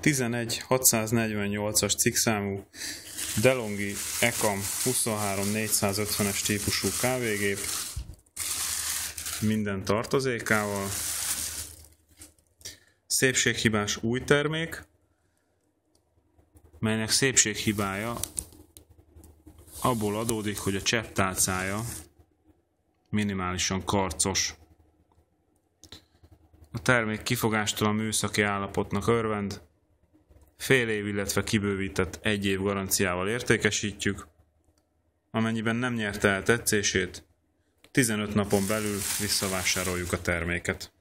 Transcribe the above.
11 648-as cikkszámú Delonghi Ecam 23 es típusú kávégép minden tartozékával. Szépséghibás új termék, melynek szépséghibája abból adódik, hogy a csepptálcája minimálisan karcos. A termék kifogástalan műszaki állapotnak örvend, fél év, illetve kibővített egy év garanciával értékesítjük, amennyiben nem nyerte el tetszését, 15 napon belül visszavásároljuk a terméket.